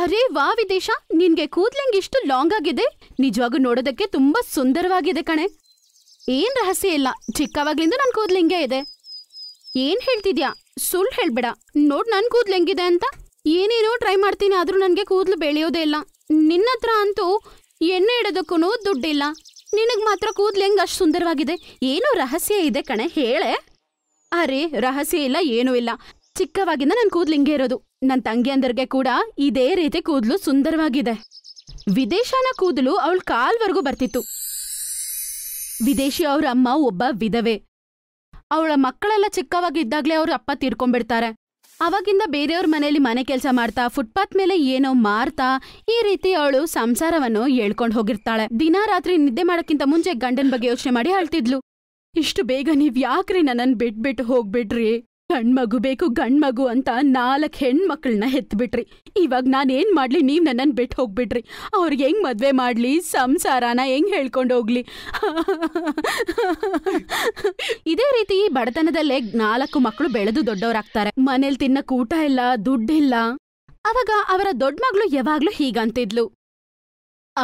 ಅರೇ ವಾ ವಿದೇಶ ನಿನ್ಗೆ ಕೂದ್ಲಿಂಗ್ ಇಷ್ಟು ಲಾಂಗ್ ಆಗಿದೆ ನಿಜವಾಗೂ ನೋಡೋದಕ್ಕೆ ತುಂಬಾ ಸುಂದರವಾಗಿದೆ ಕಣೆ ಏನ್ ರಹಸ್ಯ ಇಲ್ಲ ಚಿಕ್ಕವಾಗ್ಲಿಂದ ನನ್ ಕೂದ್ಲಿಂಗೆ ಇದೆ ಏನ್ ಹೇಳ್ತಿದ್ಯಾ ಸುಳ್ಳು ಹೇಳ್ಬೇಡ ನೋಡ್ ನನ್ ಕೂದ್ಲೆಂಗಿದೆ ಅಂತ ಏನೇನೋ ಟ್ರೈ ಮಾಡ್ತೀನಿ ಆದ್ರೂ ನನ್ಗೆ ಕೂದ್ಲು ಬೆಳೆಯೋದೇ ಇಲ್ಲ ನಿನ್ನತ್ರ ಅಂತೂ ಎಣ್ಣೆ ಇಡೋದಕ್ಕೂ ದುಡ್ಡಿಲ್ಲ ನಿನಗ್ ಮಾತ್ರ ಕೂದ್ಲೆಂಗ್ ಅಷ್ಟ್ ಅಷ್ಟು ಸುಂದರವಾಗಿದೆ ಏನೋ ರಹಸ್ಯ ಇದೆ ಕಣೆ ಹೇಳೆ ಅರೆ ರಹಸ್ಯ ಇಲ್ಲ ಏನೂ ಇಲ್ಲ ಚಿಕ್ಕವಾಗಿಂದ ನನ್ ಕೂದ್ಲಿಂಗೆ ಇರೋದು ನನ್ ತಂಗಿಯಂದರ್ಗೆ ಕೂಡ ಇದೇ ರೀತಿ ಕೂದಲು ಸುಂದರವಾಗಿದೆ ವಿದೇಶಾನ ಕೂದಲು ಅವಳ ಕಾಲ್ವರೆಗೂ ಬರ್ತಿತ್ತು ವಿದೇಶಿ ಅವ್ರ ಅಮ್ಮ ಒಬ್ಬ ವಿಧವೆ ಅವಳ ಮಕ್ಕಳೆಲ್ಲ ಚಿಕ್ಕವಾಗಿದ್ದಾಗ್ಲೇ ಅವ್ರ ಅಪ್ಪ ತೀರ್ಕೊಂಡ್ಬಿಡ್ತಾರೆ ಅವಾಗಿಂದ ಬೇರೆಯವ್ರ ಮನೆಯಲ್ಲಿ ಮನೆ ಕೆಲಸ ಮಾಡ್ತಾ ಫುಟ್ಪಾತ್ ಮೇಲೆ ಏನೋ ಮಾರ್ತಾ ಈ ರೀತಿ ಅವಳು ಸಂಸಾರವನ್ನು ಹೇಳ್ಕೊಂಡು ಹೋಗಿರ್ತಾಳೆ ದಿನ ರಾತ್ರಿ ನಿದ್ದೆ ಮಾಡೋಕ್ಕಿಂತ ಮುಂಚೆ ಗಂಡನ ಬಗ್ಗೆ ಯೋಚನೆ ಮಾಡಿ ಅಳ್ತಿದ್ಲು ಇಷ್ಟು ಬೇಗ ನೀವ್ ಯಾಕ್ರಿ ನನ್ನನ್ನು ಬಿಟ್ಬಿಟ್ಟು ಹೋಗ್ಬಿಡ್ರಿ ಗಂಡ್ಮಗು ಬೇಕು ಗಂಡ್ಮಗು ಅಂತ ನಾಲ್ಕು ಹೆಣ್ಮಕ್ಳನ್ನ ಬಿಟ್ರಿ ಇವಾಗ ನಾನೇನ್ ಮಾಡ್ಲಿ ನೀವ್ ನನ್ನನ್ ಬಿಟ್ಟು ಹೋಗ್ಬಿಟ್ರಿ ಅವ್ರಿಗೆ ಹೆಂಗ್ ಮದ್ವೆ ಮಾಡ್ಲಿ ಸಂಸಾರನ ಹೆಂಗ್ ಹೇಳ್ಕೊಂಡು ಹೋಗ್ಲಿ ಇದೇ ರೀತಿ ಬಡತನದಲ್ಲೇ ನಾಲ್ಕು ಮಕ್ಕಳು ಬೆಳೆದು ದೊಡ್ಡವರಾಗ್ತಾರೆ ಮನೇಲಿ ತಿನ್ನಕ್ ಊಟ ಇಲ್ಲ ದುಡ್ಡಿಲ್ಲ ಅವಾಗ ಅವರ ದೊಡ್ಡ ಮಗಳು ಯಾವಾಗ್ಲೂ ಹೀಗಂತಿದ್ಲು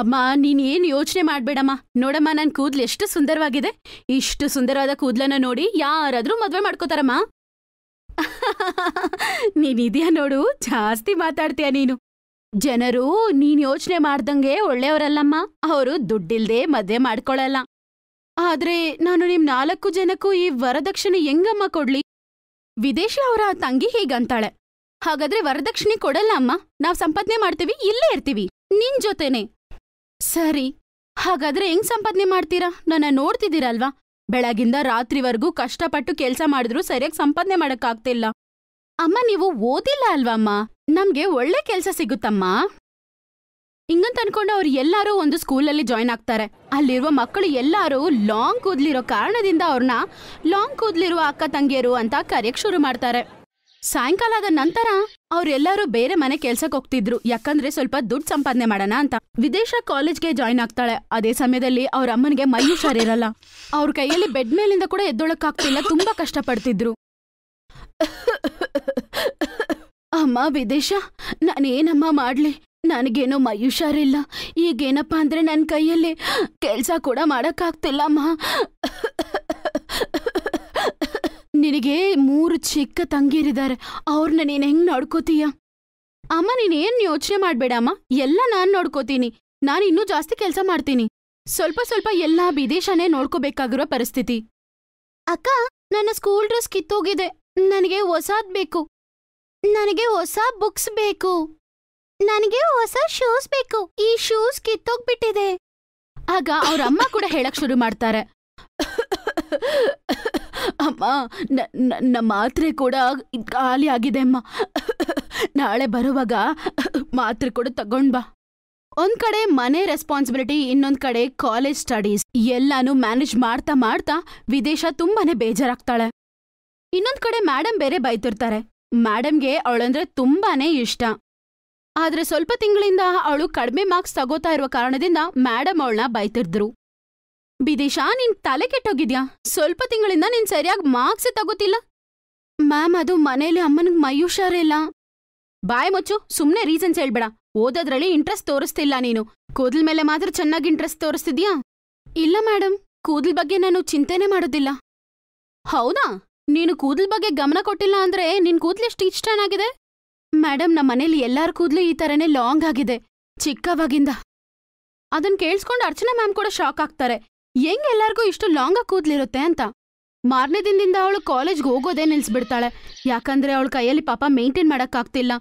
ಅಮ್ಮ ನೀನ್ ಏನ್ ಯೋಚನೆ ಮಾಡ್ಬೇಡಮ್ಮ ನೋಡಮ್ಮ ನನ್ ಕೂದ್ಲು ಎಷ್ಟು ಸುಂದರವಾಗಿದೆ ಇಷ್ಟು ಸುಂದರವಾದ ಕೂದ್ಲನ್ನ ನೋಡಿ ಯಾರಾದ್ರೂ ಮದ್ವೆ ಮಾಡ್ಕೋತಾರಮ್ಮ ನೀನಿದ್ಯಾ ನೋಡು ಜಾಸ್ತಿ ಮಾತಾಡ್ತೀಯ ನೀನು ಜನರು ನೀನ್ ಯೋಚನೆ ಮಾಡ್ದಂಗೆ ಒಳ್ಳೆಯವರಲ್ಲಮ್ಮ ಅವರು ದುಡ್ಡಿಲ್ದೇ ಮದ್ವೆ ಮಾಡ್ಕೊಳಲ್ಲ ಆದ್ರೆ ನಾನು ನಿಮ್ ನಾಲ್ಕು ಜನಕ್ಕೂ ಈ ವರದಕ್ಷಿಣೆ ಹೆಂಗಮ್ಮ ಕೊಡ್ಲಿ ವಿದೇಶಿ ಅವರ ತಂಗಿ ಹೀಗಂತಾಳೆ ಹಾಗಾದ್ರೆ ವರದಕ್ಷಿಣೆ ಕೊಡಲ್ಲ ಅಮ್ಮ ನಾವ್ ಸಂಪಾದನೆ ಮಾಡ್ತೀವಿ ಇಲ್ಲೇ ಇರ್ತೀವಿ ನಿನ್ ಜೊತೆನೆ ಸರಿ ಹಾಗಾದ್ರೆ ಹೆಂಗ್ ಸಂಪಾದನೆ ಮಾಡ್ತೀರಾ ನನ್ನ ನೋಡ್ತಿದ್ದೀರಲ್ವಾ ಬೆಳಗಿಂದ ರಾತ್ರಿವರೆಗೂ ಕಷ್ಟಪಟ್ಟು ಕೆಲಸ ಮಾಡಿದ್ರು ಸರಿಯಾಗಿ ಸಂಪಾದನೆ ಮಾಡೋಕ್ಕಾಗ್ತಿಲ್ಲ ಅಮ್ಮ ನೀವು ಓದಿಲ್ಲ ಅಲ್ವಮ್ಮ ನಮ್ಗೆ ಒಳ್ಳೆ ಕೆಲಸ ಸಿಗುತ್ತಮ್ಮ ಹಿಂಗಂತ ಅನ್ಕೊಂಡು ಅವ್ರು ಎಲ್ಲರೂ ಒಂದು ಸ್ಕೂಲಲ್ಲಿ ಜಾಯ್ನ್ ಆಗ್ತಾರೆ ಅಲ್ಲಿರುವ ಮಕ್ಕಳು ಎಲ್ಲರೂ ಲಾಂಗ್ ಕೂದ್ಲಿರೋ ಕಾರಣದಿಂದ ಅವ್ರನ್ನ ಲಾಂಗ್ ಕೂದ್ಲಿರುವ ಅಕ್ಕ ತಂಗಿಯರು ಅಂತ ಕರೆಯಕ್ ಶುರು ಮಾಡ್ತಾರೆ ಸಾಯಂಕಾಲದ ನಂತರ ಅವರೆಲ್ಲರೂ ಬೇರೆ ಮನೆ ಕೆಲ್ಸಕ್ ಹೋಗ್ತಿದ್ರು ಯಾಕಂದ್ರೆ ಸ್ವಲ್ಪ ದುಡ್ಡು ಸಂಪಾದನೆ ಮಾಡೋಣ ಅಂತ ವಿದೇಶ ಕಾಲೇಜ್ಗೆ ಜಾಯ್ನ್ ಆಗ್ತಾಳೆ ಅದೇ ಸಮಯದಲ್ಲಿ ಅವ್ರ ಅಮ್ಮನಿಗೆ ಮೈ ಇರಲ್ಲ ಅವ್ರ ಕೈಯಲ್ಲಿ ಬೆಡ್ ಮೇಲಿಂದ ಕೂಡ ಆಗ್ತಿಲ್ಲ ತುಂಬಾ ಕಷ್ಟಪಡ್ತಿದ್ರು ಅಮ್ಮ ವಿದೇಶ ನಾನೇನಮ್ಮ ಮಾಡ್ಲಿ ನನಗೇನೋ ಮೈ ಇಲ್ಲ ಈಗೇನಪ್ಪ ಅಂದ್ರೆ ನನ್ನ ಕೈಯಲ್ಲಿ ಕೆಲ್ಸ ಕೂಡ ಮಾಡಕ್ಕಾಗ್ತಿಲ್ಲ ಅಮ್ಮ ನಿನಗೆ ಮೂರು ಚಿಕ್ಕ ತಂಗಿಯರಿದ್ದಾರೆ ಅವ್ರನ್ನ ನೀನ್ ಹೆಂಗ್ ನೋಡ್ಕೋತೀಯ ಅಮ್ಮ ನೀನೇನ್ ಯೋಚನೆ ಮಾಡ್ಬೇಡ ಅಮ್ಮ ಎಲ್ಲ ನಾನ್ ನೋಡ್ಕೋತೀನಿ ನಾನು ಇನ್ನೂ ಜಾಸ್ತಿ ಕೆಲಸ ಮಾಡ್ತೀನಿ ಸ್ವಲ್ಪ ಸ್ವಲ್ಪ ಎಲ್ಲ ವಿದೇಶನೇ ನೋಡ್ಕೋಬೇಕಾಗಿರೋ ಪರಿಸ್ಥಿತಿ ಅಕ್ಕ ನನ್ನ ಸ್ಕೂಲ್ ಡ್ರೆಸ್ ಕಿತ್ತೋಗಿದೆ ನನಗೆ ಹೊಸಾದ್ ಬೇಕು ನನಗೆ ಹೊಸ ಬುಕ್ಸ್ ಬೇಕು ನನಗೆ ಹೊಸ ಶೂಸ್ ಬೇಕು ಈ ಶೂಸ್ ಕಿತ್ತೋಗ್ಬಿಟ್ಟಿದೆ ಆಗ ಅವ್ರ ಅಮ್ಮ ಕೂಡ ಹೇಳಕ್ ಶುರು ಮಾಡ್ತಾರೆ ಅಮ್ಮ ನನ್ನ ಮಾತ್ರೆ ಕೂಡ ಖಾಲಿ ಆಗಿದೆ ಅಮ್ಮ ನಾಳೆ ಬರುವಾಗ ಮಾತ್ರೆ ಕೂಡ ತಗೊಂಡ್ ಬಾ ಒಂದ್ ಕಡೆ ಮನೆ ರೆಸ್ಪಾನ್ಸಿಬಿಲಿಟಿ ಇನ್ನೊಂದ್ ಕಡೆ ಕಾಲೇಜ್ ಸ್ಟಡೀಸ್ ಎಲ್ಲಾನು ಮ್ಯಾನೇಜ್ ಮಾಡ್ತಾ ಮಾಡ್ತಾ ವಿದೇಶ ತುಂಬಾನೇ ಬೇಜಾರಾಗ್ತಾಳೆ ಇನ್ನೊಂದ್ ಕಡೆ ಮೇಡಮ್ ಬೇರೆ ಬೈತಿರ್ತಾರೆ ಮೇಡಮ್ಗೆ ಅವಳಂದ್ರೆ ತುಂಬಾನೇ ಇಷ್ಟ ಆದ್ರೆ ಸ್ವಲ್ಪ ತಿಂಗಳಿಂದ ಅವಳು ಕಡಿಮೆ ಮಾರ್ಕ್ಸ್ ತಗೋತಾ ಇರುವ ಕಾರಣದಿಂದ ಮೇಡಮ್ ಅವಳನ್ನ ಬೈತಿದ್ರು ಬಿದಿಶಾ ನಿನ್ ತಲೆ ಕೆಟ್ಟೋಗಿದ್ಯಾ ಸ್ವಲ್ಪ ತಿಂಗಳಿಂದ ನೀನ್ ಸರಿಯಾಗಿ ಮಾರ್ಕ್ಸೇ ತಗೋತಿಲ್ಲ ಮ್ಯಾಮ್ ಅದು ಮನೇಲಿ ಅಮ್ಮನಿಗೆ ಮೈ ಇಲ್ಲ ಬಾಯ್ ಮುಚ್ಚು ಸುಮ್ಮನೆ ರೀಸನ್ಸ್ ಹೇಳ್ಬೇಡ ಓದೋದ್ರಲ್ಲಿ ಇಂಟ್ರೆಸ್ಟ್ ತೋರಿಸ್ತಿಲ್ಲ ನೀನು ಕೂದಲ್ ಮೇಲೆ ಮಾತ್ರ ಚೆನ್ನಾಗಿ ಇಂಟ್ರೆಸ್ಟ್ ತೋರಿಸ್ತಿದ್ಯಾ ಇಲ್ಲ ಮೇಡಮ್ ಕೂದಲ್ ಬಗ್ಗೆ ನಾನು ಚಿಂತೆನೇ ಮಾಡೋದಿಲ್ಲ ಹೌದಾ ನೀನು ಕೂದಲ್ ಬಗ್ಗೆ ಗಮನ ಕೊಟ್ಟಿಲ್ಲ ಅಂದ್ರೆ ನಿನ್ ಕೂದಲು ಎಷ್ಟು ಇಷ್ಟನಾಗಿದೆ ಮೇಡಮ್ ನಮ್ಮ ಮನೇಲಿ ಎಲ್ಲಾರ ಕೂದಲು ಈ ಥರನೇ ಲಾಂಗ್ ಆಗಿದೆ ಚಿಕ್ಕವಾಗಿಂದ ಅದನ್ ಕೇಳಿಸ್ಕೊಂಡು ಅರ್ಚನಾ ಮ್ಯಾಮ್ ಕೂಡ ಶಾಕ್ ಆಗ್ತಾರೆ ಹೆಂಗ್ ಎಲ್ಲಾರ್ಗೂ ಇಷ್ಟು ಲಾಂಗ ಕೂದ್ಲಿರುತ್ತೆ ಅಂತ ಮಾರನೇ ದಿನದಿಂದ ಅವಳು ಕಾಲೇಜ್ಗೆ ಹೋಗೋದೇ ನಿಲ್ಸ್ಬಿಡ್ತಾಳೆ ಯಾಕಂದ್ರೆ ಅವಳ ಕೈಯಲ್ಲಿ ಪಾಪ ಮೇಂಟೈನ್ ಮಾಡೋಕ್ಕಾಗ್ತಿಲ್ಲ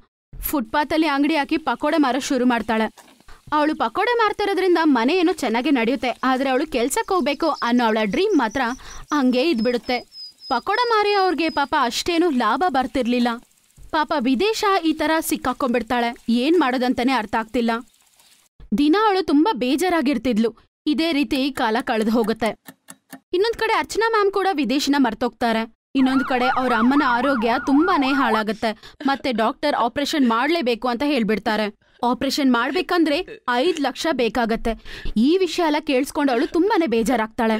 ಫುಟ್ಪಾತಲ್ಲಿ ಅಂಗಡಿ ಹಾಕಿ ಪಕೋಡೆ ಮಾರ ಶುರು ಮಾಡ್ತಾಳೆ ಅವಳು ಪಕೋಡೆ ಮಾರ್ತಿರೋದ್ರಿಂದ ಮನೆ ಏನೋ ಚೆನ್ನಾಗಿ ನಡೆಯುತ್ತೆ ಆದರೆ ಅವಳು ಕೆಲ್ಸಕ್ಕೆ ಹೋಗ್ಬೇಕು ಅನ್ನೋ ಅವಳ ಡ್ರೀಮ್ ಮಾತ್ರ ಹಂಗೆ ಇದ್ಬಿಡುತ್ತೆ ಪಕೋಡ ಮಾರಿ ಅವ್ರಿಗೆ ಪಾಪ ಅಷ್ಟೇನು ಲಾಭ ಬರ್ತಿರ್ಲಿಲ್ಲ ಪಾಪ ವಿದೇಶ ಈ ಥರ ಸಿಕ್ಕಾಕೊಂಡ್ಬಿಡ್ತಾಳೆ ಏನು ಮಾಡೋದಂತಾನೆ ಅರ್ಥ ಆಗ್ತಿಲ್ಲ ದಿನ ಅವಳು ತುಂಬಾ ಬೇಜಾರಾಗಿರ್ತಿದ್ಲು ಇದೇ ರೀತಿ ಕಾಲ ಕಳೆದು ಹೋಗುತ್ತೆ ಇನ್ನೊಂದ್ ಕಡೆ ಅರ್ಚನಾ ಮ್ಯಾಮ್ ಕೂಡ ವಿದೇಶನ ಮರ್ತೋಗ್ತಾರೆ ಇನ್ನೊಂದ್ ಕಡೆ ಅವ್ರ ಅಮ್ಮನ ಆರೋಗ್ಯ ತುಂಬಾನೇ ಹಾಳಾಗುತ್ತೆ ಮತ್ತೆ ಡಾಕ್ಟರ್ ಆಪರೇಷನ್ ಮಾಡ್ಲೇಬೇಕು ಅಂತ ಹೇಳ್ಬಿಡ್ತಾರೆ ಆಪರೇಷನ್ ಮಾಡ್ಬೇಕಂದ್ರೆ ಐದ್ ಲಕ್ಷ ಬೇಕಾಗತ್ತೆ ಈ ವಿಷಯ ಎಲ್ಲ ಕೇಳಿಸ್ಕೊಂಡು ಅವಳು ತುಂಬಾನೇ ಬೇಜಾರಾಗ್ತಾಳೆ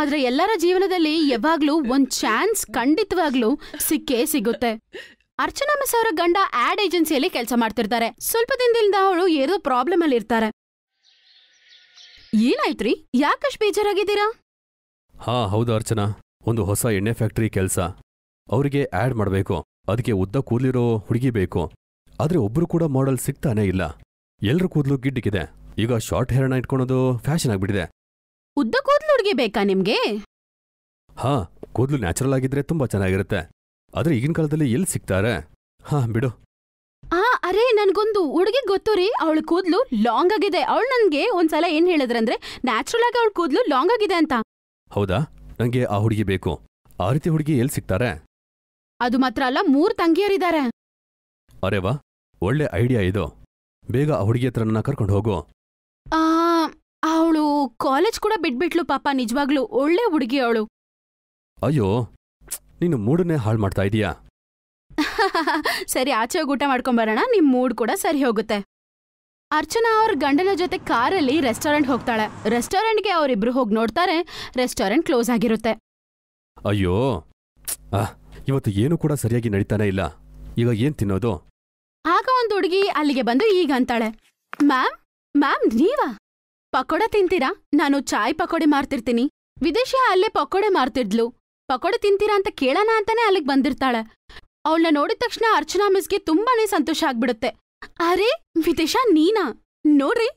ಆದ್ರೆ ಎಲ್ಲರ ಜೀವನದಲ್ಲಿ ಯಾವಾಗ್ಲೂ ಒಂದ್ ಚಾನ್ಸ್ ಖಂಡಿತವಾಗ್ಲೂ ಸಿಕ್ಕೇ ಸಿಗುತ್ತೆ ಅರ್ಚನಾ ಮಿಸ್ ಅವರ ಗಂಡ ಆಡ್ ಏಜೆನ್ಸಿಯಲ್ಲಿ ಕೆಲಸ ಮಾಡ್ತಿರ್ತಾರೆ ಸ್ವಲ್ಪ ದಿನದಿಂದ ಅವಳು ಏನೋ ಪ್ರಾಬ್ಲಮ್ ಅಲ್ಲಿ ಇರ್ತಾರೆ ಏನಾಯ್ತ್ರಿ ಯಾಕಷ್ಟು ಬೇಜಾರಾಗಿದ್ದೀರಾ ಹಾ ಹೌದು ಅರ್ಚನಾ ಒಂದು ಹೊಸ ಎಣ್ಣೆ ಫ್ಯಾಕ್ಟ್ರಿ ಕೆಲಸ ಅವರಿಗೆ ಆ್ಯಡ್ ಮಾಡಬೇಕು ಅದಕ್ಕೆ ಉದ್ದ ಕೂದಲಿರೋ ಹುಡುಗಿ ಬೇಕು ಆದ್ರೆ ಒಬ್ಬರು ಕೂಡ ಮಾಡಲ್ ಸಿಗ್ತಾನೇ ಇಲ್ಲ ಎಲ್ರೂ ಕೂದಲು ಗಿಡ್ಡಿಕ್ಕಿದೆ ಈಗ ಶಾರ್ಟ್ ಹೇರ್ನ ಇಟ್ಕೊಳೋದು ಫ್ಯಾಷನ್ ಆಗ್ಬಿಟ್ಟಿದೆ ಉದ್ದ ಕೂದಲು ಹುಡುಗಿ ಬೇಕಾ ನಿಮ್ಗೆ ಹಾ ಕೂದಲು ನ್ಯಾಚುರಲ್ ಆಗಿದ್ರೆ ತುಂಬಾ ಚೆನ್ನಾಗಿರುತ್ತೆ ಆದ್ರೆ ಈಗಿನ ಕಾಲದಲ್ಲಿ ಎಲ್ಲಿ ಸಿಗ್ತಾರೆ ಹಾ ಬಿಡು ಅರೇ ನನ್ಗೊಂದು ಹುಡುಗಿ ಗೊತ್ತು ರೀ ಅವಳು ಕೂದಲು ಲಾಂಗ್ ಆಗಿದೆ ಅವಳು ನನ್ಗೆ ಒಂದ್ಸಲ ಏನ್ ಹೇಳಿದ್ರಂದ್ರೆ ನ್ಯಾಚುರಲ್ ಆಗಿ ಅವಳು ಕೂದಲು ಲಾಂಗ್ ಆಗಿದೆ ಅಂತ ಹೌದಾ ನಂಗೆ ಆ ಹುಡುಗಿ ಬೇಕು ಆ ರೀತಿ ಹುಡುಗಿ ಎಲ್ಲಿ ಸಿಗ್ತಾರೆ ಅದು ಮಾತ್ರ ಅಲ್ಲ ಮೂರ್ ತಂಗಿಯರಿದ್ದಾರೆ ಅರೆ ವಾ ಒಳ್ಳೆ ಐಡಿಯಾ ಇದು ಬೇಗ ಆ ಹುಡುಗಿ ಹತ್ರ ನನ್ನ ಕರ್ಕೊಂಡು ಹೋಗು ಅವಳು ಕಾಲೇಜ್ ಕೂಡ ಬಿಟ್ಬಿಟ್ಲು ಪಾಪ ನಿಜವಾಗ್ಲೂ ಒಳ್ಳೆ ಹುಡುಗಿ ಅವಳು ಅಯ್ಯೋ ನೀನು ಮೂಡನ್ನೇ ಹಾಳು ಮಾಡ್ತಾ ಇದೀಯಾ ಸರಿ ಆಚೆ ಊಟ ಮಾಡ್ಕೊಂಬರೋಣ ನಿಮ್ಮ ಮೂಡ್ ಕೂಡ ಸರಿ ಹೋಗುತ್ತೆ ಅರ್ಚನಾ ಅವ್ರ ಗಂಡನ ಜೊತೆ ಕಾರಲ್ಲಿ ರೆಸ್ಟೋರೆಂಟ್ ಹೋಗ್ತಾಳೆ ರೆಸ್ಟೋರೆಂಟ್ಗೆ ಅವರಿಬ್ರು ಹೋಗಿ ನೋಡ್ತಾರೆ ರೆಸ್ಟೋರೆಂಟ್ ಕ್ಲೋಸ್ ಆಗಿರುತ್ತೆ ಅಯ್ಯೋ ಇವತ್ತು ಏನು ಕೂಡ ಸರಿಯಾಗಿ ನಡೀತಾನೆ ಇಲ್ಲ ಈಗ ಏನ್ ತಿನ್ನೋದು ಆಗ ಒಂದು ಹುಡುಗಿ ಅಲ್ಲಿಗೆ ಬಂದು ಈಗ ಅಂತಾಳೆ ಮ್ಯಾಮ್ ಮ್ಯಾಮ್ ನೀವಾ ಪಕೋಡ ತಿಂತೀರಾ ನಾನು ಚಾಯ್ ಪಕೋಡೆ ಮಾರ್ತಿರ್ತೀನಿ ವಿದೇಶಿ ಅಲ್ಲೇ ಪಕೋಡೆ ಮಾರ್ತಿದ್ಲು ಪಕೋಡೆ ತಿಂತೀರಾ ಅಂತ ಕೇಳೋಣ ಅಂತಾನೆ ಅಲ್ಲಿಗೆ ಬಂದಿರ್ತಾಳೆ ಅವಳನ್ನ ನೋಡಿದ ತಕ್ಷಣ ಅರ್ಚನಾ ಮಿಸ್ಗೆ ತುಂಬಾನೇ ಸಂತೋಷ ಆಗ್ಬಿಡುತ್ತೆ ಅರೆ ವಿದೇಶ ನೀನಾ ನೋಡ್ರಿ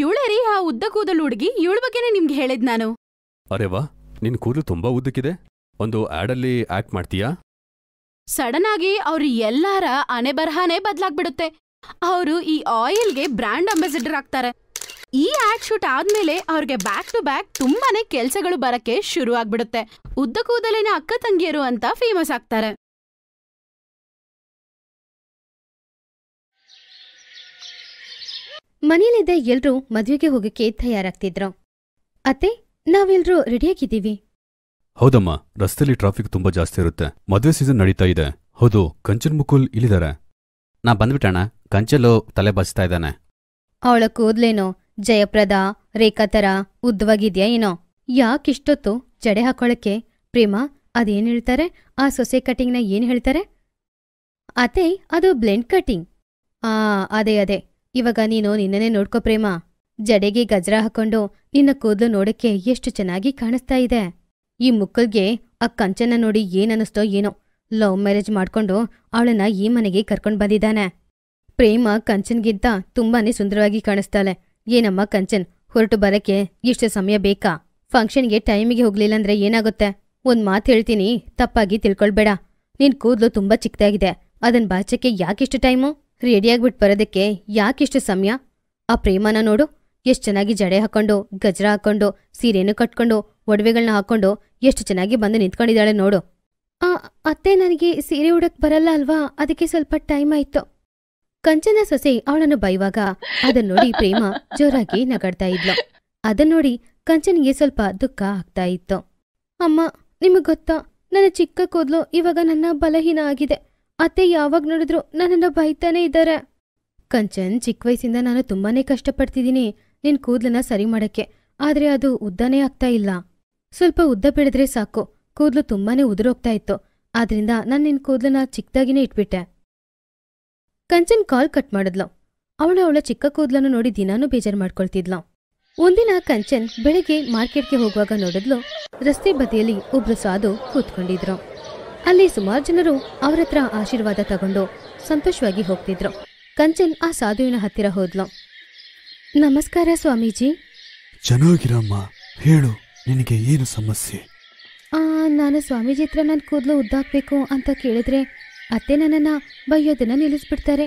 ಇವಳೇ ರೀ ಆ ಉದ್ದ ಕೂದಲು ಹುಡುಗಿ ಇವಳ ಬಗ್ಗೆನೇ ನಿಮ್ಗೆ ಹೇಳಿದ್ ನಾನು ಅರೆ ವಾ ನಿನ್ ಕೂದಲು ತುಂಬಾ ಉದ್ದಕ್ಕಿದೆ ಒಂದು ಆಡಲ್ಲಿ ಆಕ್ಟ್ ಮಾಡ್ತೀಯಾ ಸಡನ್ ಆಗಿ ಅವ್ರ ಎಲ್ಲಾರ ಅನೆ ಬರಹಾನೆ ಬದ್ಲಾಗ್ಬಿಡುತ್ತೆ ಅವರು ಈ ಆಯಿಲ್ಗೆ ಬ್ರ್ಯಾಂಡ್ ಅಂಬಾಸಿಡರ್ ಆಗ್ತಾರೆ ಈ ಆಡ್ ಶೂಟ್ ಆದ್ಮೇಲೆ ಅವ್ರಿಗೆ ಬ್ಯಾಕ್ ಟು ಬ್ಯಾಕ್ ತುಂಬಾನೇ ಕೆಲ್ಸಗಳು ಬರಕ್ಕೆ ಶುರು ಆಗ್ಬಿಡುತ್ತೆ ಉದ್ದ ಕೂದಲಿನ ಅಕ್ಕ ತಂಗಿಯರು ಅಂತ ಫೇಮಸ್ ಆಗ್ತಾರೆ ಮನೇಲಿದ್ದ ಎಲ್ರೂ ಮದುವೆಗೆ ಹೋಗಕ್ಕೆ ತಯಾರಾಗ್ತಿದ್ರು ಅತ್ತೆ ನಾವೆಲ್ರೂ ರೆಡಿಯಾಗಿದ್ದೀವಿ ಹೌದಮ್ಮ ರಸ್ತೆಯಲ್ಲಿ ಟ್ರಾಫಿಕ್ ತುಂಬಾ ಜಾಸ್ತಿ ಇರುತ್ತೆ ಮದುವೆ ಸೀಸನ್ ನಡೀತಾ ಇದೆ ಹೌದು ಕಂಚನ್ ಮುಕುಲ್ ಇಲ್ಲಿದ್ದಾರೆ ನಾ ಬಂದ್ಬಿಟ್ಟಣ ಕಂಚಲು ತಲೆ ಬಸ್ತಾ ಇದ್ದಾನೆ ಅವಳ ಕೂದ್ಲೇನೋ ಜಯಪ್ರದ ರೇಖಾತರ ಉದ್ದವಾಗಿದ್ಯಾ ಏನೋ ಯಾಕಿಷ್ಟೊತ್ತು ಜಡೆ ಹಾಕೊಳಕ್ಕೆ ಪ್ರೇಮ ಅದೇನ್ ಹೇಳ್ತಾರೆ ಆ ಸೊಸೆ ಕಟಿಂಗ್ನ ಏನ್ ಹೇಳ್ತಾರೆ ಅತೆ ಅದು ಬ್ಲೆಂಡ್ ಕಟಿಂಗ್ ಆ ಅದೇ ಅದೇ ಇವಾಗ ನೀನು ನಿನ್ನನೇ ನೋಡ್ಕೊ ಪ್ರೇಮ ಜಡೆಗೆ ಗಜ್ರ ಹಾಕೊಂಡು ನಿನ್ನ ಕೂದಲು ನೋಡಕ್ಕೆ ಎಷ್ಟು ಚೆನ್ನಾಗಿ ಕಾಣಿಸ್ತಾ ಇದೆ ಈ ಮುಕ್ಕಲ್ಗೆ ಆ ಕಂಚನ ನೋಡಿ ಏನನ್ನಿಸ್ತೋ ಏನೋ ಲವ್ ಮ್ಯಾರೇಜ್ ಮಾಡ್ಕೊಂಡು ಅವಳನ್ನ ಈ ಮನೆಗೆ ಕರ್ಕೊಂಡು ಬಂದಿದ್ದಾನೆ ಪ್ರೇಮ ಕಂಚನ್ಗಿಂತ ತುಂಬಾನೇ ಸುಂದರವಾಗಿ ಕಾಣಿಸ್ತಾಳೆ ಏನಮ್ಮ ಕಂಚನ್ ಹೊರಟು ಬರಕ್ಕೆ ಇಷ್ಟು ಸಮಯ ಬೇಕಾ ಫಂಕ್ಷನ್ಗೆ ಟೈಮಿಗೆ ಹೋಗ್ಲಿಲ್ಲ ಅಂದ್ರೆ ಏನಾಗುತ್ತೆ ಒಂದ್ ಮಾತು ಹೇಳ್ತೀನಿ ತಪ್ಪಾಗಿ ತಿಳ್ಕೊಳ್ಬೇಡ ನಿನ್ ಕೂದಲು ತುಂಬಾ ಚಿಕ್ಕದಾಗಿದೆ ಅದನ್ನ ಬಾಚಕ್ಕೆ ಯಾಕಿಷ್ಟು ಟೈಮು ರೆಡಿಯಾಗ್ಬಿಟ್ಟು ಬರೋದಕ್ಕೆ ಯಾಕೆಷ್ಟು ಸಮಯ ಆ ಪ್ರೇಮನ ನೋಡು ಎಷ್ಟು ಚೆನ್ನಾಗಿ ಜಡೆ ಹಾಕೊಂಡು ಗಜ್ರ ಹಾಕೊಂಡು ಸೀರೆಯನ್ನು ಕಟ್ಕೊಂಡು ಒಡವೆಗಳನ್ನ ಹಾಕೊಂಡು ಎಷ್ಟು ಚೆನ್ನಾಗಿ ಬಂದು ನಿಂತ್ಕೊಂಡಿದ್ದಾಳೆ ನೋಡು ಆ ಅತ್ತೆ ನನಗೆ ಸೀರೆ ಉಡಕ್ ಬರಲ್ಲ ಅಲ್ವಾ ಅದಕ್ಕೆ ಸ್ವಲ್ಪ ಟೈಮ್ ಆಯ್ತು ಕಂಚನ ಸೊಸೆ ಅವಳನ್ನು ಬೈವಾಗ ಅದನ್ನ ನೋಡಿ ಪ್ರೇಮ ಜೋರಾಗಿ ನಗಾಡ್ತಾ ಇದ್ಲು ಅದನ್ನ ನೋಡಿ ಕಂಚನಿಗೆ ಸ್ವಲ್ಪ ದುಃಖ ಆಗ್ತಾ ಇತ್ತು ಅಮ್ಮ ನಿಮಗ್ ಗೊತ್ತ ನನ್ನ ಚಿಕ್ಕ ಕೂದಲು ಇವಾಗ ನನ್ನ ಬಲಹೀನ ಆಗಿದೆ ಅತ್ತೆ ಯಾವಾಗ ನೋಡಿದ್ರು ನನ್ನನ್ನು ಬೈತಾನೆ ಇದ್ದಾರೆ ಕಂಚನ್ ಚಿಕ್ಕ ವಯಸ್ಸಿಂದ ನಾನು ತುಂಬಾನೇ ಕಷ್ಟಪಡ್ತಿದ್ದೀನಿ ನಿನ್ ಕೂದ್ಲನ್ನ ಸರಿ ಮಾಡಕ್ಕೆ ಆದ್ರೆ ಅದು ಉದ್ದನೇ ಆಗ್ತಾ ಇಲ್ಲ ಸ್ವಲ್ಪ ಉದ್ದ ಬೆಳೆದ್ರೆ ಸಾಕು ಕೂದ್ಲು ತುಂಬಾನೇ ಉದುರೋಗ್ತಾ ಇತ್ತು ಆದ್ರಿಂದ ನಾನ್ ನಿನ್ ಕೂದ್ಲನ್ನ ಚಿಕ್ಕದಾಗಿನೇ ಇಟ್ಬಿಟ್ಟೆ ಕಂಚನ್ ಕಾಲ್ ಕಟ್ ಮಾಡಿದ್ಲು ಅವಳು ಅವಳ ಚಿಕ್ಕ ಕೂದ್ಲನ್ನು ನೋಡಿ ದಿನಾನೂ ಬೇಜಾರು ಮಾಡ್ಕೊಳ್ತಿದ್ಲು ಒಂದಿನ ಕಂಚನ್ ಬೆಳಿಗ್ಗೆ ಮಾರ್ಕೆಟ್ಗೆ ಹೋಗುವಾಗ ನೋಡಿದ್ಲು ರಸ್ತೆ ಬದಿಯಲ್ಲಿ ಒಬ್ರು ಸಾಧು ಕೂತ್ಕೊಂಡಿದ್ರು ಅಲ್ಲಿ ಸುಮಾರು ಜನರು ಅವರ ಹತ್ರ ಆಶೀರ್ವಾದ ತಗೊಂಡು ಸಂತೋಷವಾಗಿ ಹೋಗ್ತಿದ್ರು ಕಂಚನ್ ಆ ಸಾಧುವಿನ ಹತ್ತಿರ ಹೋದ್ಲು ನಮಸ್ಕಾರ ಸ್ವಾಮೀಜಿ ಚೆನ್ನಾಗಿರಮ್ಮ ಹೇಳು ನಿನಗೆ ಏನು ಸಮಸ್ಯೆ ಆ ನಾನು ಸ್ವಾಮೀಜಿ ಹತ್ರ ನನ್ನ ಕೂದಲು ಉದ್ದಾಕ್ಬೇಕು ಅಂತ ಕೇಳಿದ್ರೆ ಅತ್ತೆ ನನ್ನನ್ನು ಬೈಯೋದನ್ನ ನಿಲ್ಲಿಸ್ಬಿಡ್ತಾರೆ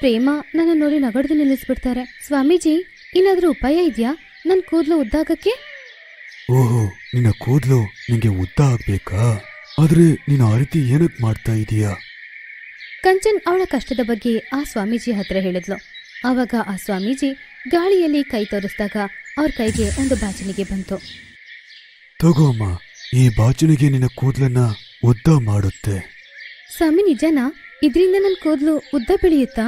ಪ್ರೇಮ ನನ್ನ ನೋಡಿ ನಗಡ್ದು ನಿಲ್ಲಿಸ್ಬಿಡ್ತಾರೆ ಸ್ವಾಮೀಜಿ ಏನಾದ್ರೂ ಉಪಾಯ ಇದೆಯಾ ನನ್ನ ಕೂದಲು ಉದ್ದಾಗಕ್ಕೆ ಓಹೋ ನಿನ್ನ ಕೂದಲು ನಿಮಗೆ ಉದ್ದ ಆಗ್ಬೇಕಾ ಆದ್ರೆ ನೀನು ಆ ರೀತಿ ಏನಕ್ಕೆ ಮಾಡ್ತಾ ಇದೀಯ ಕಂಚನ್ ಅವಳ ಕಷ್ಟದ ಬಗ್ಗೆ ಆ ಸ್ವಾಮೀಜಿ ಹತ್ರ ಹೇಳಿದ್ಲು ಆವಾಗ ಆ ಸ್ವಾಮೀಜಿ ಗಾಳಿಯಲ್ಲಿ ಕೈ ತೋರಿಸಿದಾಗ ಅವ್ರ ಕೈಗೆ ಒಂದು ಬಾಚಣಿಗೆ ಬಂತು ತಗೋಮ್ಮ ಈ ಬಾಚಣಿಗೆ ನಿನ್ನ ಕೂದಲನ್ನ ಉದ್ದ ಮಾಡುತ್ತೆ ಸ್ವಾಮಿ ನಿಜನ ಇದರಿಂದ ನನ್ನ ಕೂದಲು ಉದ್ದ ಬೆಳೆಯುತ್ತಾ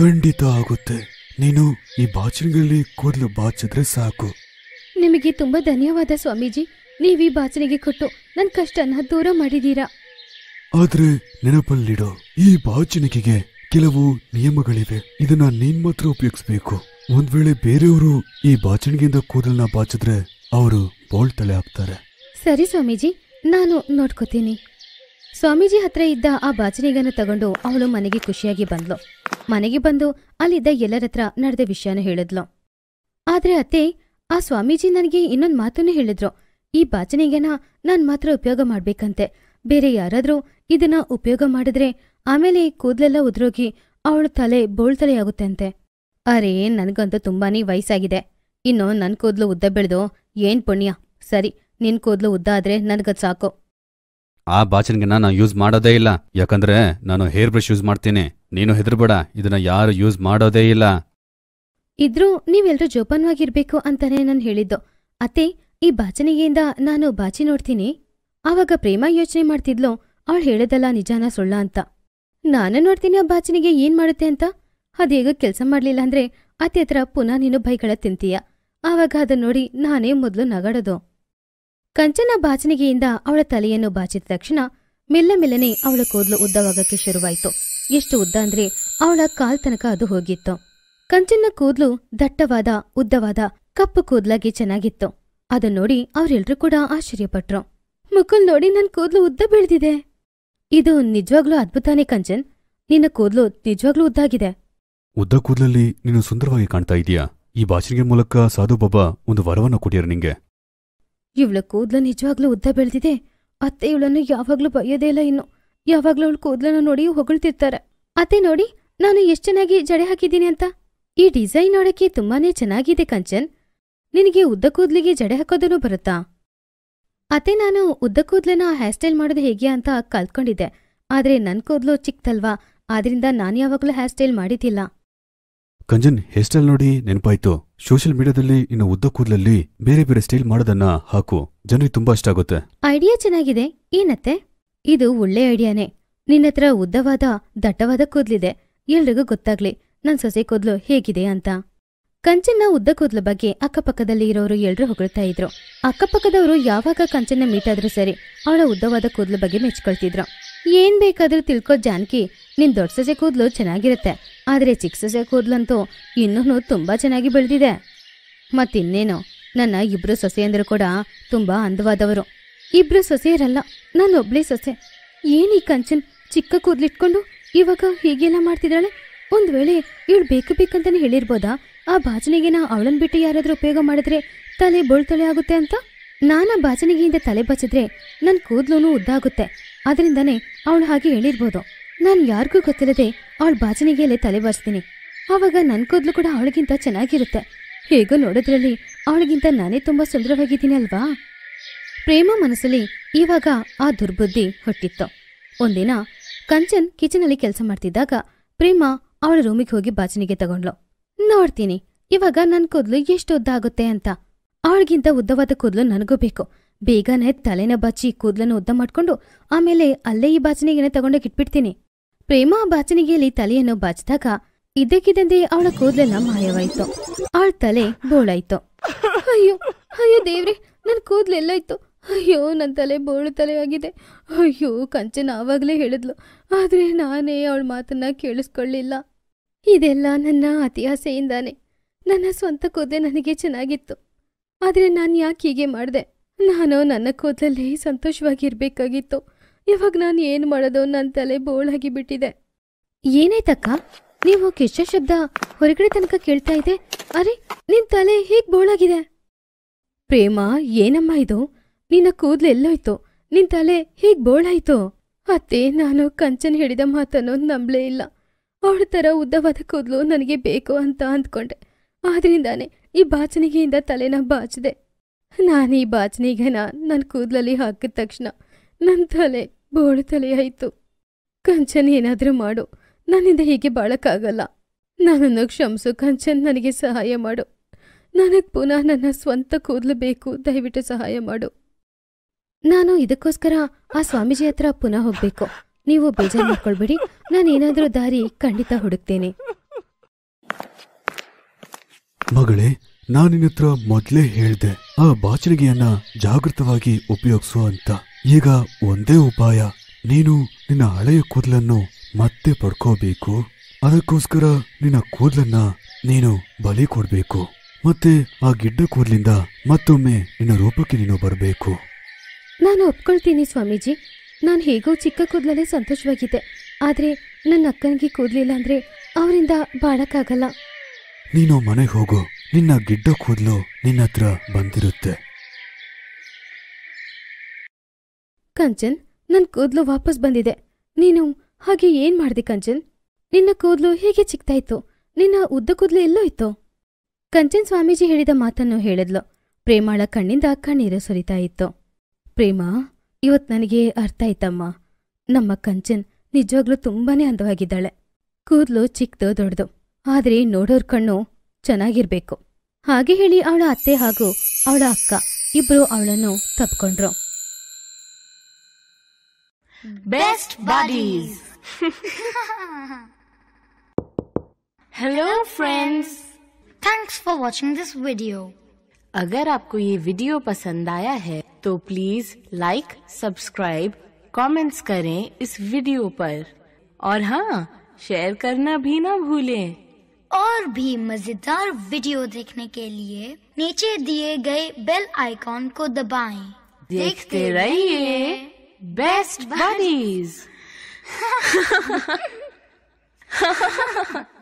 ಖಂಡಿತ ಆಗುತ್ತೆ ನೀನು ಈ ಬಾಚಣಿಗೆಯಲ್ಲಿ ಕೂದಲು ಬಾಚಿದ್ರೆ ಸಾಕು ನಿಮಗೆ ತುಂಬಾ ಧನ್ಯವಾದ ಸ್ವಾಮೀಜಿ ಈ ಬಾಚಣಿಗೆ ಕೊಟ್ಟು ನನ್ನ ಕಷ್ಟನ ದೂರ ಮಾಡಿದೀರಾ ಆದ್ರೆ ನೆನಪಲ್ಲಿಡೋ ಈ ಬಾಚಣಿಕೆಗೆ ಕೆಲವು ನಿಯಮಗಳಿವೆ ಇದನ್ನ ನೀನ್ ಮಾತ್ರ ಉಪಯೋಗಿಸ್ಬೇಕು ಒಂದ್ ವೇಳೆ ಬೇರೆಯವರು ಈ ಬಾಚಣಿಗೆಯಿಂದ ಕೂದಲನ್ನ ಬಾಚಿದ್ರೆ ಅವರು ತಲೆ ಹಾಕ್ತಾರೆ ಸರಿ ಸ್ವಾಮೀಜಿ ನಾನು ನೋಡ್ಕೋತೀನಿ ಸ್ವಾಮೀಜಿ ಹತ್ರ ಇದ್ದ ಆ ಬಾಚಣಿಗನ್ನ ತಗೊಂಡು ಅವಳು ಮನೆಗೆ ಖುಷಿಯಾಗಿ ಬಂದ್ಲು ಮನೆಗೆ ಬಂದು ಅಲ್ಲಿದ್ದ ಎಲ್ಲರತ್ರ ನಡೆದ ವಿಷಯನ ಹೇಳಿದ್ಲು ಆದ್ರೆ ಅತ್ತೆ ಆ ಸ್ವಾಮೀಜಿ ನನಗೆ ಇನ್ನೊಂದು ಮಾತನ್ನು ಹೇಳಿದ್ರು ಈ ಬಾಚಣಿಗೆನ ನಾನು ಮಾತ್ರ ಉಪಯೋಗ ಮಾಡ್ಬೇಕಂತೆ ಬೇರೆ ಯಾರಾದ್ರೂ ಇದನ್ನ ಉಪಯೋಗ ಮಾಡಿದ್ರೆ ಆಮೇಲೆ ಕೂದಲೆಲ್ಲ ಉದ್ರೋಗಿ ಅವಳು ತಲೆ ಅಂತೆ ಅರೇ ನನಗಂತೂ ತುಂಬಾನೇ ವಯಸ್ಸಾಗಿದೆ ಇನ್ನು ನನ್ ಕೂದಲು ಉದ್ದ ಬೆಳೆದು ಏನ್ ಪುಣ್ಯ ಸರಿ ನಿನ್ ಕೂದಲು ಉದ್ದ ಆದ್ರೆ ನನ್ಗದ್ ಸಾಕು ಆ ಬಾಚಣಿಗೆನ ನಾನು ಯೂಸ್ ಮಾಡೋದೇ ಇಲ್ಲ ಯಾಕಂದ್ರೆ ನಾನು ಹೇರ್ ಬ್ರಷ್ ಯೂಸ್ ಮಾಡ್ತೀನಿ ನೀನು ಹೆದರ್ಬೇಡ ಇದನ್ನ ಯಾರು ಯೂಸ್ ಮಾಡೋದೇ ಇಲ್ಲ ಇದ್ರೂ ನೀವೆಲ್ರೂ ಜೋಪಾನವಾಗಿರ್ಬೇಕು ಅಂತಾನೆ ನಾನು ಹೇಳಿದ್ದು ಅತ್ತೆ ಈ ಬಾಚನಿಗೆಯಿಂದ ನಾನು ಬಾಚಿ ನೋಡ್ತೀನಿ ಆವಾಗ ಪ್ರೇಮ ಯೋಚನೆ ಮಾಡ್ತಿದ್ಲೋ ಅವಳು ಹೇಳದಲ್ಲ ನಿಜಾನ ಸುಳ್ಳ ಅಂತ ನಾನು ನೋಡ್ತೀನಿ ಆ ಬಾಚನಿಗೆ ಏನ್ ಮಾಡುತ್ತೆ ಅಂತ ಅದೇಗ ಕೆಲಸ ಮಾಡಲಿಲ್ಲ ಅಂದ್ರೆ ಅತಿ ಹತ್ರ ಪುನಃ ನೀನು ಬೈಗಳ ತಿಂತೀಯ ಆವಾಗ ಅದನ್ನ ನೋಡಿ ನಾನೇ ಮೊದಲು ನಗಾಡೋದು ಕಂಚನ ಬಾಚನಿಗೆಯಿಂದ ಅವಳ ತಲೆಯನ್ನು ಬಾಚಿದ ತಕ್ಷಣ ಮೆಲ್ಲ ಮೆಲ್ಲನೆ ಅವಳ ಕೂದಲು ಉದ್ದವಾಗಕ್ಕೆ ಶುರುವಾಯಿತು ಎಷ್ಟು ಉದ್ದ ಅಂದ್ರೆ ಅವಳ ಕಾಲ್ ತನಕ ಅದು ಹೋಗಿತ್ತು ಕಂಚನ ಕೂದಲು ದಟ್ಟವಾದ ಉದ್ದವಾದ ಕಪ್ಪು ಕೂದಲಾಗಿ ಚೆನ್ನಾಗಿತ್ತು ಅದನ್ ನೋಡಿ ಅವ್ರೆಲ್ರೂ ಕೂಡ ಆಶ್ಚರ್ಯಪಟ್ರು ಮುಕುಲ್ ನೋಡಿ ನನ್ ಕೂದ್ಲು ಉದ್ದ ಬೆಳೆದಿದೆ ಇದು ನಿಜವಾಗ್ಲೂ ಅದ್ಭುತಾನೇ ಕಂಚನ್ ನಿನ್ನ ಕೂದ್ಲು ನಿಜವಾಗ್ಲೂ ಉದ್ದಾಗಿದೆ ಉದ್ದ ಕೂದಲಲ್ಲಿ ನೀನು ಸುಂದರವಾಗಿ ಕಾಣ್ತಾ ಇದೀಯಾ ಈ ಭಾಷಣೆ ಮೂಲಕ ಸಾಧು ಬಾಬಾ ಒಂದು ವರವನ್ನು ಕೊಡಿಯರು ನಿಂಗೆ ಇವಳ ಕೂದ್ಲು ನಿಜವಾಗ್ಲೂ ಉದ್ದ ಬೆಳೆದಿದೆ ಅತ್ತೆ ಇವಳನ್ನು ಯಾವಾಗ್ಲೂ ಬಯ್ಯೋದೇ ಇಲ್ಲ ಇನ್ನು ಯಾವಾಗ್ಲೂ ಅವಳು ಕೂದ್ಲನ್ನು ನೋಡಿ ಹೊಗಳ್ತಿರ್ತಾರೆ ಅತ್ತೆ ನೋಡಿ ನಾನು ಎಷ್ಟು ಚೆನ್ನಾಗಿ ಜಡೆ ಹಾಕಿದ್ದೀನಿ ಅಂತ ಈ ಡಿಸೈನ್ ನೋಡಕ್ಕೆ ತುಂಬಾನೇ ಚೆನ್ನಾಗಿದೆ ಕಂಚನ್ ನಿನಗೆ ಉದ್ದ ಕೂದ್ಲಿಗೆ ಜಡೆ ಹಾಕೋದನೂ ಬರುತ್ತಾ ಅತೇ ನಾನು ಉದ್ದ ಕೂದ್ಲನ್ನ ಹೇರ್ ಸ್ಟೈಲ್ ಮಾಡೋದು ಹೇಗೆ ಅಂತ ಕಲ್ತ್ಕೊಂಡಿದ್ದೆ ಆದ್ರೆ ನನ್ ಕೂದ್ಲು ಚಿಕ್ಕದಲ್ವಾ ಆದ್ರಿಂದ ನಾನು ಯಾವಾಗಲೂ ಹೇರ್ ಸ್ಟೈಲ್ ಮಾಡಿದ್ದಿಲ್ಲ ಕಂಜನ್ ಹೇರ್ ನೋಡಿ ನೆನಪಾಯ್ತು ಸೋಷಿಯಲ್ ಮೀಡಿಯಾದಲ್ಲಿ ಇನ್ನು ಉದ್ದ ಕೂದಲಲ್ಲಿ ಬೇರೆ ಬೇರೆ ಸ್ಟೈಲ್ ಮಾಡೋದನ್ನ ಹಾಕು ಜನರಿಗೆ ತುಂಬಾ ಇಷ್ಟ ಆಗುತ್ತೆ ಐಡಿಯಾ ಚೆನ್ನಾಗಿದೆ ಏನತ್ತೆ ಇದು ಒಳ್ಳೆ ಐಡಿಯಾನೇ ನಿನ್ನತ್ರ ಉದ್ದವಾದ ದಟ್ಟವಾದ ಕೂದ್ಲಿದೆ ಎಲ್ರಿಗೂ ಗೊತ್ತಾಗ್ಲಿ ನನ್ ಸೊಸೆ ಕೂದ್ಲು ಹೇಗಿದೆ ಅಂತ ಕಂಚನ್ನ ಉದ್ದ ಕೂದಲ ಬಗ್ಗೆ ಅಕ್ಕಪಕ್ಕದಲ್ಲಿ ಇರೋರು ಎಲ್ಲರೂ ಹೊಗಳ್ತಾ ಇದ್ರು ಅಕ್ಕಪಕ್ಕದವರು ಯಾವಾಗ ಕಂಚನ್ನ ಮೀಟ್ ಆದ್ರೂ ಸರಿ ಅವಳ ಉದ್ದವಾದ ಕೂದಲ ಬಗ್ಗೆ ಮೆಚ್ಕೊಳ್ತಿದ್ರು ಏನ್ ಬೇಕಾದ್ರೂ ತಿಳ್ಕೋ ಜಾನಕಿ ನಿನ್ ದೊಡ್ಡ ಸಜೆ ಕೂದಲು ಚೆನ್ನಾಗಿರುತ್ತೆ ಆದ್ರೆ ಚಿಕ್ಕ ಸಜೆ ಕೂದಲಂತೂ ಇನ್ನೂ ತುಂಬಾ ಚೆನ್ನಾಗಿ ಬೆಳೆದಿದೆ ಮತ್ತಿನ್ನೇನು ನನ್ನ ಇಬ್ರು ಸೊಸೆಯಂದ್ರು ಕೂಡ ತುಂಬಾ ಅಂದವಾದವರು ಇಬ್ರು ಸೊಸೆಯರಲ್ಲ ನಾನು ಸೊಸೆ ಏನ್ ಈ ಕಂಚನ್ ಚಿಕ್ಕ ಕೂದಲಿಟ್ಕೊಂಡು ಇವಾಗ ಹೀಗೆಲ್ಲ ಮಾಡ್ತಿದ್ದಾಳೆ ಒಂದ್ ವೇಳೆ ಇವಳು ಬೇಕು ಬೇಕಂತಾನೆ ಹೇಳಿರ್ಬೋದಾ ಆ ನಾ ಅವಳನ್ ಬಿಟ್ಟು ಯಾರಾದ್ರೂ ಉಪಯೋಗ ಮಾಡಿದ್ರೆ ತಲೆ ಬೊಳ್ತಲೆ ಆಗುತ್ತೆ ಅಂತ ನಾನಾ ಬಾಚನಿಗೆಯಿಂದ ತಲೆ ಬಚಿದ್ರೆ ನನ್ನ ಕೂದ್ಲೂ ಉದ್ದಾಗುತ್ತೆ ಅದರಿಂದನೇ ಅವಳು ಹಾಗೆ ಹೇಳಿರ್ಬೋದು ನಾನು ಯಾರಿಗೂ ಗೊತ್ತಿಲ್ಲದೆ ಅವಳ ಭಾಜನೆಗೆಯಲ್ಲೇ ತಲೆ ಬಾರಿಸ್ತೀನಿ ಆವಾಗ ನನ್ನ ಕೂದ್ಲು ಕೂಡ ಅವಳಿಗಿಂತ ಚೆನ್ನಾಗಿರುತ್ತೆ ಹೇಗೋ ನೋಡೋದ್ರಲ್ಲಿ ಅವಳಿಗಿಂತ ನಾನೇ ತುಂಬಾ ಸುಂದರವಾಗಿದ್ದೀನಿ ಅಲ್ವಾ ಪ್ರೇಮ ಮನಸ್ಸಲ್ಲಿ ಇವಾಗ ಆ ದುರ್ಬುದ್ಧಿ ಹೊಟ್ಟಿತ್ತು ಒಂದಿನ ಕಂಚನ್ ಕಿಚನಲ್ಲಿ ಕೆಲಸ ಮಾಡ್ತಿದ್ದಾಗ ಪ್ರೇಮ ಅವಳ ರೂಮಿಗೆ ಹೋಗಿ ಬಾಚನಿಗೆ ತಗೊಂಡ್ಲು ನೋಡ್ತೀನಿ ಇವಾಗ ನನ್ನ ಕೂದಲು ಎಷ್ಟು ಉದ್ದಾಗುತ್ತೆ ಅಂತ ಅವಳಿಗಿಂತ ಉದ್ದವಾದ ಕೂದಲು ನನಗೂ ಬೇಕು ಬೇಗನೆ ತಲೆನ ಬಾಚಿ ಕೂದಲನ್ನು ಉದ್ದ ಮಾಡ್ಕೊಂಡು ಆಮೇಲೆ ಅಲ್ಲೇ ಈ ಬಾಚನಿಗೆನ ತಗೊಂಡೋಗಿ ಇಟ್ಬಿಡ್ತೀನಿ ಪ್ರೇಮ ಆ ಬಾಚನಿಗೆಯಲ್ಲಿ ತಲೆಯನ್ನು ಬಾಚಿದಾಗ ಇದ್ದಕ್ಕಿದ್ದಂತೆ ಅವಳ ಕೂದಲೆಲ್ಲ ಮಾಯವಾಯ್ತು ಅವಳ ತಲೆ ಬೋಳಾಯ್ತು ಅಯ್ಯೋ ಅಯ್ಯೋ ದೇವ್ರಿ ನನ್ನ ಕೂದಲೆಲ್ಲಾಯ್ತು ಅಯ್ಯೋ ನನ್ನ ತಲೆ ಬೋಳು ತಲೆಯಾಗಿದೆ ಅಯ್ಯೋ ಕಂಚನ ಆವಾಗಲೇ ಹೇಳಿದ್ಲು ಆದರೆ ನಾನೇ ಅವಳ ಮಾತನ್ನ ಕೇಳಿಸ್ಕೊಳ್ಳಿಲ್ಲ ಇದೆಲ್ಲ ನನ್ನ ಅತಿಯಾಸೆಯಿಂದಾನೆ ನನ್ನ ಸ್ವಂತ ಕೂದಲೆ ನನಗೆ ಚೆನ್ನಾಗಿತ್ತು ಆದರೆ ನಾನು ಯಾಕೆ ಹೀಗೆ ಮಾಡಿದೆ ನಾನು ನನ್ನ ಕೂದಲಲ್ಲಿ ಸಂತೋಷವಾಗಿರಬೇಕಾಗಿತ್ತು ಇವಾಗ ನಾನು ಏನು ಮಾಡೋದು ನನ್ನ ತಲೆ ಬೋಳಾಗಿ ಬಿಟ್ಟಿದೆ ಏನಾಯ್ತಕ್ಕ ನೀವು ಕಿಷ್ಟ ಶಬ್ದ ಹೊರಗಡೆ ತನಕ ಕೇಳ್ತಾ ಇದೆ ಅರೆ ನಿನ್ ತಲೆ ಹೀಗೆ ಬೋಳಾಗಿದೆ ಪ್ರೇಮ ಏನಮ್ಮ ಇದು ನಿನ್ನ ಕೂದಲು ಎಲ್ಲೋಯ್ತು ನಿನ್ನ ತಲೆ ಹೀಗೆ ಬೋಳಾಯ್ತು ಅತ್ತೆ ನಾನು ಕಂಚನ್ ಹೇಳಿದ ಮಾತನ್ನು ನಂಬಲೇ ಇಲ್ಲ ಅವಳ ಥರ ಉದ್ದವಾದ ಕೂದಲು ನನಗೆ ಬೇಕು ಅಂತ ಅಂದ್ಕೊಂಡೆ ಆದ್ರಿಂದಾನೆ ಈ ಬಾಚಣಿಗೆಯಿಂದ ತಲೆನ ಬಾಚಿದೆ ನಾನು ಈ ಬಾಚಣಿಗೆನ ನನ್ನ ಕೂದಲಲ್ಲಿ ಹಾಕಿದ ತಕ್ಷಣ ನನ್ನ ತಲೆ ಬೋಳು ತಲೆ ಆಯಿತು ಕಂಚನ್ ಏನಾದರೂ ಮಾಡು ನನ್ನಿಂದ ಹೀಗೆ ಬಾಳಕ್ಕಾಗಲ್ಲ ನನ್ನನ್ನು ಕ್ಷಮಿಸು ಕಂಚನ್ ನನಗೆ ಸಹಾಯ ಮಾಡು ನನಗೆ ಪುನಃ ನನ್ನ ಸ್ವಂತ ಕೂದಲು ಬೇಕು ದಯವಿಟ್ಟು ಸಹಾಯ ಮಾಡು ನಾನು ಇದಕ್ಕೋಸ್ಕರ ಆ ಸ್ವಾಮೀಜಿ ಹತ್ರ ಪುನಃ ಹೋಗಬೇಕು ನೀವು ಬೇಜಾರು ಮಾಡ್ಕೊಳ್ಬೇಡಿ ಏನಾದರೂ ದಾರಿ ಖಂಡಿತ ಹುಡುಕ್ತೇನೆ ಮಗಳೇ ನಾನಿನ ಹತ್ರ ಮೊದಲೇ ಹೇಳ್ದೆ ಆ ಬಾಚಣಿಗೆಯನ್ನ ಜಾಗೃತವಾಗಿ ಉಪಯೋಗಿಸು ಅಂತ ಈಗ ಒಂದೇ ಉಪಾಯ ನೀನು ನಿನ್ನ ಹಳೆಯ ಕೂದಲನ್ನು ಮತ್ತೆ ಪಡ್ಕೋಬೇಕು ಅದಕ್ಕೋಸ್ಕರ ನಿನ್ನ ಕೂದಲನ್ನ ನೀನು ಬಲಿ ಕೊಡ್ಬೇಕು ಮತ್ತೆ ಆ ಗಿಡ್ಡ ಕೂದಲಿಂದ ಮತ್ತೊಮ್ಮೆ ನಿನ್ನ ರೂಪಕ್ಕೆ ನೀನು ಬರಬೇಕು ನಾನು ಒಪ್ಕೊಳ್ತೀನಿ ಸ್ವಾಮೀಜಿ ನಾನು ಹೇಗೋ ಚಿಕ್ಕ ಕೂದಲಲ್ಲೇ ಸಂತೋಷವಾಗಿದ್ದೆ ಆದ್ರೆ ನನ್ನ ಅಕ್ಕನಿಗೆ ಕೂದಲಿಲ್ಲ ಅಂದ್ರೆ ಅವರಿಂದ ಬಾಳಕ್ಕಾಗಲ್ಲ ನೀನು ಮನೆಗೆ ಹೋಗು ನಿನ್ನ ಗಿಡ್ಡ ಕೂದಲು ನಿನ್ನ ಹತ್ರ ಬಂದಿರುತ್ತೆ ಕಂಚನ್ ನನ್ನ ಕೂದ್ಲು ವಾಪಸ್ ಬಂದಿದೆ ನೀನು ಹಾಗೆ ಏನ್ ಮಾಡಿದೆ ಕಂಚನ್ ನಿನ್ನ ಕೂದ್ಲು ಹೇಗೆ ಚಿಕ್ತಾಯ್ತು ನಿನ್ನ ಉದ್ದ ಕೂದ್ಲು ಎಲ್ಲೋ ಇತ್ತು ಕಂಚನ್ ಸ್ವಾಮೀಜಿ ಹೇಳಿದ ಮಾತನ್ನು ಹೇಳಿದ್ಲು ಪ್ರೇಮಾಳ ಕಣ್ಣಿಂದ ಕಣ್ಣೀರು ಸುರಿತಾ ಇತ್ತು ಪ್ರೇಮ ಇವತ್ತು ನನಗೆ ಅರ್ಥ ಆಯ್ತಮ್ಮ ನಮ್ಮ ಕಂಚನ್ ನಿಜವಾಗ್ಲೂ ತುಂಬಾನೇ ಅಂದವಾಗಿದ್ದಾಳೆ ಕೂದಲು ಚಿಕ್ಕದು ದೊಡ್ಡದು ಆದರೆ ನೋಡೋರ್ ಕಣ್ಣು ಚೆನ್ನಾಗಿರ್ಬೇಕು ಹಾಗೆ ಹೇಳಿ ಅವಳ ಅತ್ತೆ ಹಾಗೂ ಅವಳ ಅಕ್ಕ ಇಬ್ರು ಅವಳನ್ನು ತಪ್ಕೊಂಡ್ರು best buddies hello friends thanks for watching this video अगर आपको ये वीडियो पसंद आया तो प्लीज लाइक सब्सक्राइब कमेंट्स करें इस वीडियो पर और हाँ शेयर करना भी ना भूलें और भी मजेदार वीडियो देखने के लिए नीचे दिए गए बेल आइकॉन को दबाएं। देखते रहिए बेस्ट बडीज